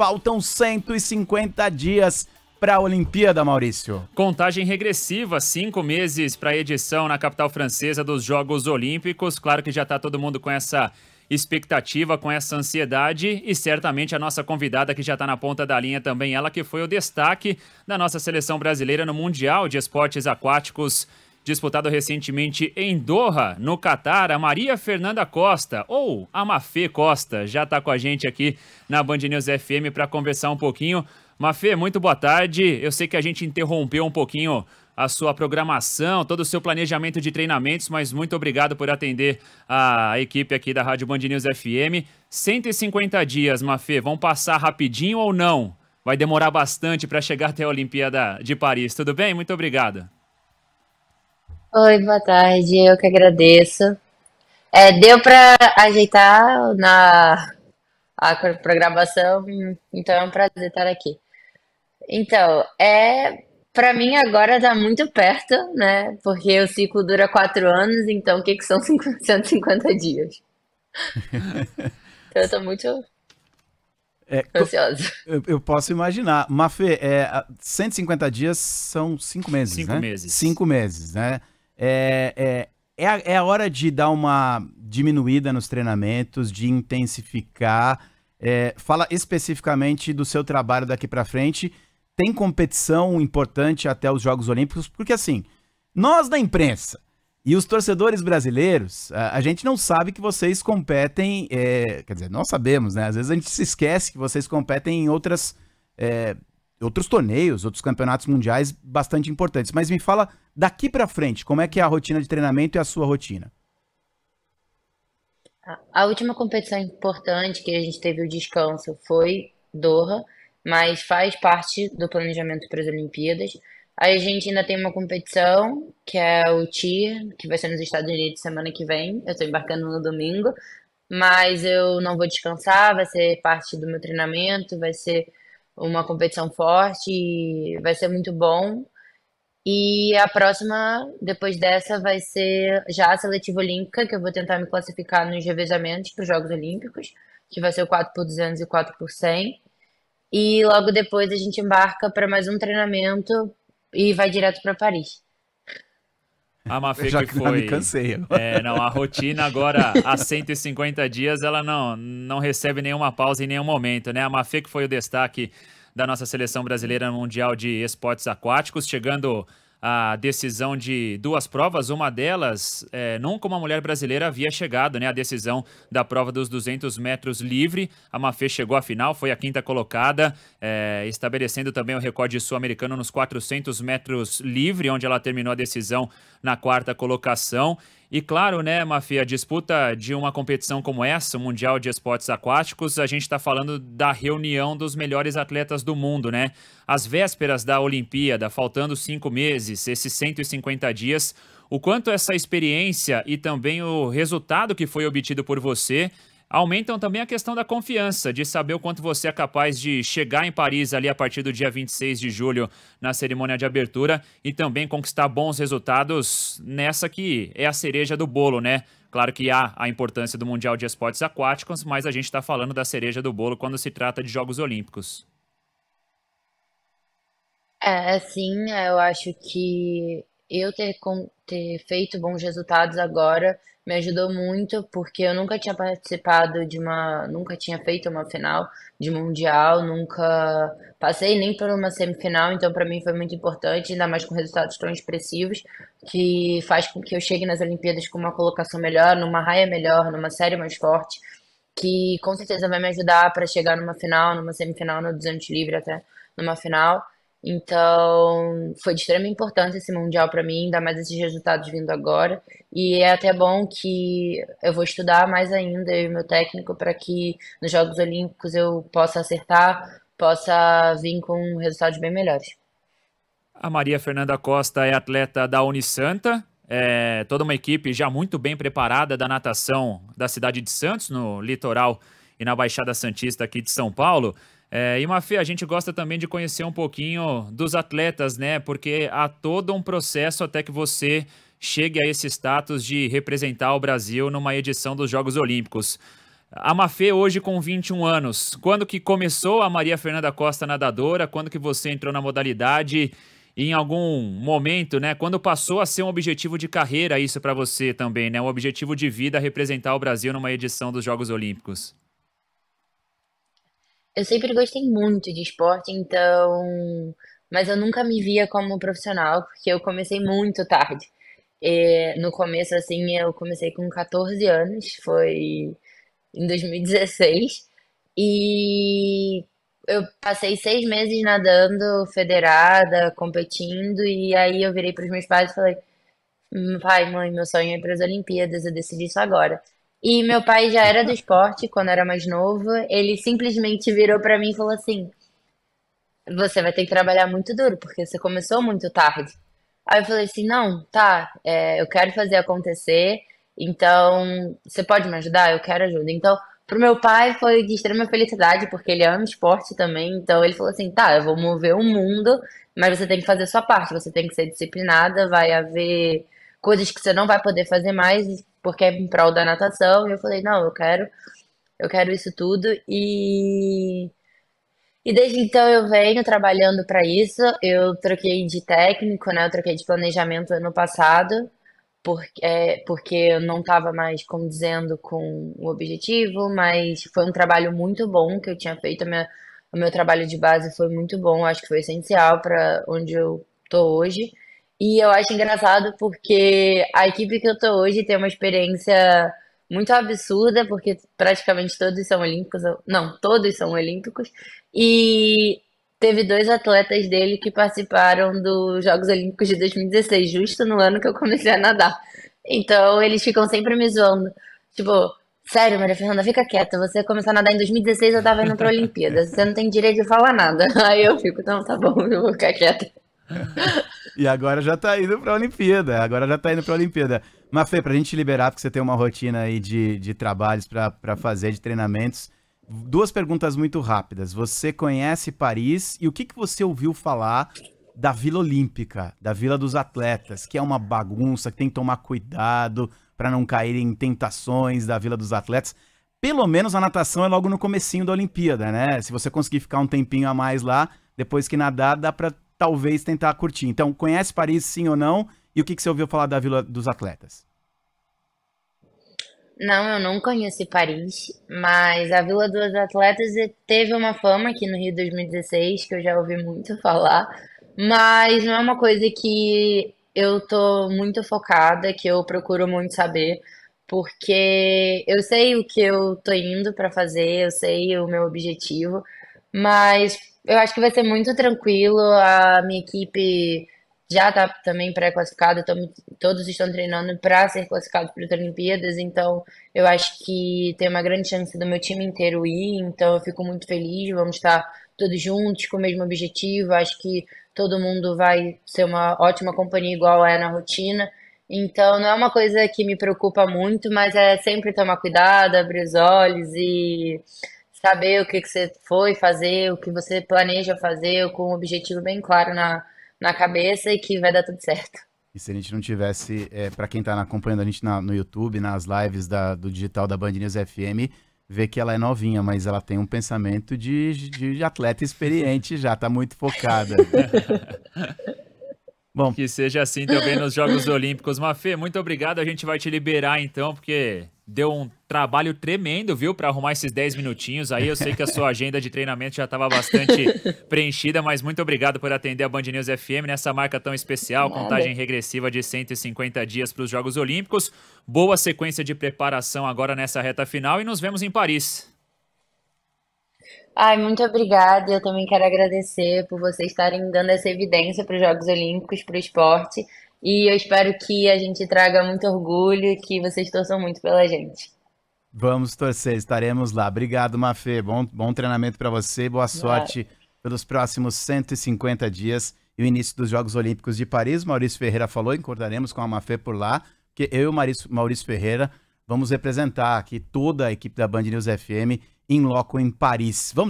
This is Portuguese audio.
Faltam 150 dias para a Olimpíada, Maurício? Contagem regressiva, cinco meses para a edição na capital francesa dos Jogos Olímpicos. Claro que já está todo mundo com essa expectativa, com essa ansiedade e certamente a nossa convidada que já está na ponta da linha também, ela que foi o destaque da nossa seleção brasileira no Mundial de Esportes Aquáticos disputado recentemente em Doha, no Catar, a Maria Fernanda Costa, ou a Mafê Costa, já está com a gente aqui na Band News FM para conversar um pouquinho. Mafê, muito boa tarde. Eu sei que a gente interrompeu um pouquinho a sua programação, todo o seu planejamento de treinamentos, mas muito obrigado por atender a equipe aqui da Rádio Band News FM. 150 dias, Mafê, vão passar rapidinho ou não? Vai demorar bastante para chegar até a Olimpíada de Paris. Tudo bem? Muito obrigado. Oi, boa tarde, eu que agradeço. É, deu para ajeitar na a programação, então é um prazer estar aqui. Então, é para mim agora está muito perto, né? Porque o ciclo dura quatro anos, então o que, que são 150 dias? então eu estou muito é, ansiosa. Eu, eu, posso imaginar. Mafê, é, 150 dias são cinco meses, cinco né? Meses. Cinco meses, né? É, é, é, a, é a hora de dar uma diminuída nos treinamentos, de intensificar. É, fala especificamente do seu trabalho daqui para frente. Tem competição importante até os Jogos Olímpicos, porque assim, nós da imprensa e os torcedores brasileiros, a, a gente não sabe que vocês competem, é, quer dizer, nós sabemos, né? Às vezes a gente se esquece que vocês competem em outras é, outros torneios, outros campeonatos mundiais bastante importantes. Mas me fala daqui para frente, como é que é a rotina de treinamento e a sua rotina? A última competição importante que a gente teve o descanso foi Doha, mas faz parte do planejamento para as Olimpíadas. Aí a gente ainda tem uma competição, que é o TIR, que vai ser nos Estados Unidos semana que vem. Eu estou embarcando no domingo, mas eu não vou descansar, vai ser parte do meu treinamento, vai ser uma competição forte e vai ser muito bom. E a próxima, depois dessa, vai ser já a seletiva olímpica, que eu vou tentar me classificar nos revezamentos para os Jogos Olímpicos, que vai ser o 4x200 e 4x100. E logo depois a gente embarca para mais um treinamento e vai direto para Paris. A Mafê que foi. Me cansei agora. É, não, a rotina agora, há 150 dias, ela não, não recebe nenhuma pausa em nenhum momento, né? A Mafê que foi o destaque da nossa seleção brasileira no Mundial de Esportes Aquáticos, chegando a decisão de duas provas, uma delas, é, nunca uma mulher brasileira havia chegado, né? A decisão da prova dos 200 metros livre, a Mafê chegou à final, foi a quinta colocada, é, estabelecendo também o recorde sul-americano nos 400 metros livre, onde ela terminou a decisão na quarta colocação. E claro, né, Mafia, a disputa de uma competição como essa, o Mundial de Esportes Aquáticos, a gente está falando da reunião dos melhores atletas do mundo, né? As vésperas da Olimpíada, faltando cinco meses, esses 150 dias, o quanto essa experiência e também o resultado que foi obtido por você aumentam também a questão da confiança, de saber o quanto você é capaz de chegar em Paris ali a partir do dia 26 de julho na cerimônia de abertura e também conquistar bons resultados nessa que é a cereja do bolo, né? Claro que há a importância do Mundial de Esportes Aquáticos, mas a gente está falando da cereja do bolo quando se trata de Jogos Olímpicos. É, sim, eu acho que eu ter, ter feito bons resultados agora me ajudou muito porque eu nunca tinha participado de uma, nunca tinha feito uma final de mundial, nunca passei nem por uma semifinal, então para mim foi muito importante, ainda mais com resultados tão expressivos, que faz com que eu chegue nas Olimpíadas com uma colocação melhor, numa raia melhor, numa série mais forte, que com certeza vai me ajudar para chegar numa final, numa semifinal, no 200 livre até, numa final. Então, foi de extrema importância esse Mundial para mim, ainda mais esses resultados vindo agora. E é até bom que eu vou estudar mais ainda, eu e meu técnico, para que nos Jogos Olímpicos eu possa acertar, possa vir com resultados bem melhores. A Maria Fernanda Costa é atleta da Unisanta, é toda uma equipe já muito bem preparada da natação da cidade de Santos, no litoral e na Baixada Santista aqui de São Paulo. É, e Mafê, a gente gosta também de conhecer um pouquinho dos atletas, né? Porque há todo um processo até que você chegue a esse status de representar o Brasil numa edição dos Jogos Olímpicos. A Mafê hoje com 21 anos. Quando que começou a Maria Fernanda Costa nadadora? Quando que você entrou na modalidade? E em algum momento, né? Quando passou a ser um objetivo de carreira isso para você também, né? Um objetivo de vida representar o Brasil numa edição dos Jogos Olímpicos eu sempre gostei muito de esporte, então. Mas eu nunca me via como profissional, porque eu comecei muito tarde. E no começo, assim, eu comecei com 14 anos, foi em 2016. E eu passei seis meses nadando, federada, competindo, e aí eu virei para os meus pais e falei: pai, hum, mãe, meu sonho é ir para as Olimpíadas, eu decidi isso agora. E meu pai já era do esporte quando era mais novo. Ele simplesmente virou para mim e falou assim: Você vai ter que trabalhar muito duro, porque você começou muito tarde. Aí eu falei assim: Não, tá, é, eu quero fazer acontecer, então você pode me ajudar? Eu quero ajuda. Então, pro meu pai foi de extrema felicidade, porque ele ama esporte também. Então ele falou assim: Tá, eu vou mover o mundo, mas você tem que fazer sua parte, você tem que ser disciplinada, vai haver coisas que você não vai poder fazer mais porque é em prol da natação. E eu falei, não, eu quero, eu quero isso tudo. E, e desde então eu venho trabalhando para isso. Eu troquei de técnico, né? Eu troquei de planejamento ano passado, porque, é, porque eu não estava mais condizendo com o objetivo, mas foi um trabalho muito bom que eu tinha feito. Minha, o meu trabalho de base foi muito bom, acho que foi essencial para onde eu tô hoje. E eu acho engraçado porque a equipe que eu tô hoje tem uma experiência muito absurda, porque praticamente todos são olímpicos, não, todos são olímpicos, e teve dois atletas dele que participaram dos Jogos Olímpicos de 2016, justo no ano que eu comecei a nadar. Então eles ficam sempre me zoando. Tipo, sério, Maria Fernanda, fica quieta. Você começou a nadar em 2016, eu tava indo pra Olimpíada. Você não tem direito de falar nada. Aí eu fico, então tá bom, eu vou ficar quieta. E agora já tá indo pra Olimpíada. Agora já tá indo pra Olimpíada. Mas, Fê, pra gente liberar, porque você tem uma rotina aí de, de trabalhos pra, fazer, de treinamentos. Duas perguntas muito rápidas. Você conhece Paris e o que, que você ouviu falar da Vila Olímpica, da Vila dos Atletas, que é uma bagunça, que tem que tomar cuidado para não cair em tentações da Vila dos Atletas. Pelo menos a natação é logo no comecinho da Olimpíada, né? Se você conseguir ficar um tempinho a mais lá, depois que nadar, dá para talvez tentar curtir. Então, conhece Paris sim ou não? E o que, que você ouviu falar da Vila dos Atletas? Não, eu não conheci Paris, mas a Vila dos Atletas teve uma fama aqui no Rio 2016, que eu já ouvi muito falar, mas não é uma coisa que eu tô muito focada, que eu procuro muito saber, porque eu sei o que eu tô indo para fazer, eu sei o meu objetivo, mas eu acho que vai ser muito tranquilo. A minha equipe já está também pré-classificada, todos estão treinando para ser classificados para as Olimpíadas, então eu acho que tem uma grande chance do meu time inteiro ir, então eu fico muito feliz, vamos estar tá todos juntos com o mesmo objetivo, acho que todo mundo vai ser uma ótima companhia igual é na rotina. Então não é uma coisa que me preocupa muito, mas é sempre tomar cuidado, abrir os olhos e Saber o que que você foi fazer, o que você planeja fazer, com um objetivo bem claro na, na cabeça e que vai dar tudo certo. E se a gente não tivesse, é, para quem está acompanhando a gente na, no YouTube, nas lives da, do digital da Band News FM, vê que ela é novinha, mas ela tem um pensamento de, de, atleta experiente já, está muito focada. Bom. Que seja assim também nos Jogos Olímpicos. Mafê, muito obrigado. A gente vai te liberar então, porque deu um trabalho tremendo, viu, para arrumar esses 10 minutinhos aí. Eu sei que a sua agenda de treinamento já estava bastante preenchida, mas muito obrigado por atender a Band News FM nessa marca tão especial, Nada. contagem regressiva de 150 dias para os Jogos Olímpicos. Boa sequência de preparação agora nessa reta final e nos vemos em Paris. Ai, muito obrigada. Eu também quero agradecer por vocês estarem dando essa evidência para os Jogos Olímpicos, para o esporte. E eu espero que a gente traga muito orgulho e que vocês torçam muito pela gente. Vamos torcer, estaremos lá. Obrigado, Mafê. Bom, bom treinamento para você boa sorte é. pelos próximos 150 dias e o início dos Jogos Olímpicos de Paris. Maurício Ferreira falou, encontraremos com a Mafê por lá, que eu e o Maurício, Maurício Ferreira vamos representar aqui toda a equipe da Band News FM em loco em Paris. Vamos